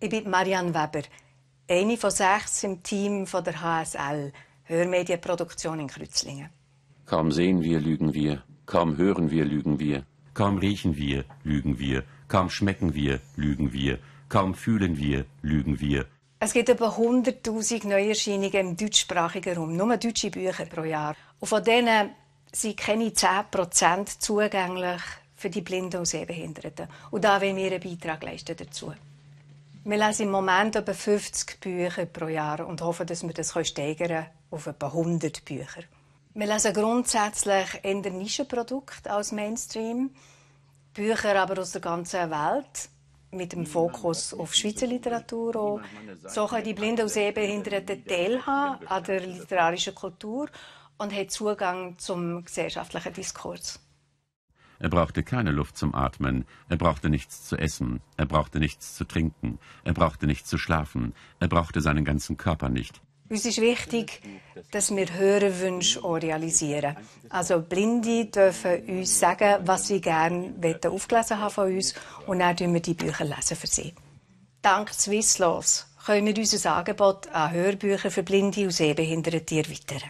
Ich bin Marianne Weber, eine von sechs im Team von der HSL, Hörmedienproduktion in Kreuzlingen. Kaum sehen wir, lügen wir. Kaum hören wir, lügen wir. Kaum riechen wir, lügen wir. Kaum schmecken wir, lügen wir. Kaum fühlen wir, lügen wir. Es gibt über 100.000 Neuerscheinungen im deutschsprachigen Raum, nur deutsche Bücher pro Jahr. Und von denen sind keine 10% zugänglich für die Blinden und Sehbehinderten. Und da wollen wir einen Beitrag leisten dazu. Wir lesen im Moment etwa 50 Bücher pro Jahr und hoffen, dass wir das steigern auf etwa 100 Bücher. Wir lesen grundsätzlich eher Nischenprodukte als Mainstream, Bücher aber aus der ganzen Welt mit dem Fokus auf Schweizer Literatur. Auch. So können die Blinden und Sehbehinderten teilhaben an der literarischen Kultur und haben Zugang zum gesellschaftlichen Diskurs. Er brauchte keine Luft zum Atmen, er brauchte nichts zu essen, er brauchte nichts zu trinken, er brauchte nichts zu schlafen, er brauchte seinen ganzen Körper nicht. Uns ist wichtig, dass wir Hörerwünsche auch realisieren. Also Blinde dürfen uns sagen, was sie gerne aufgelesen haben von uns und dann lesen wir die Bücher lesen für sie. Dank Swisslos können wir unser Angebot an Hörbücher für Blinde und Sehbehinderte erweitern.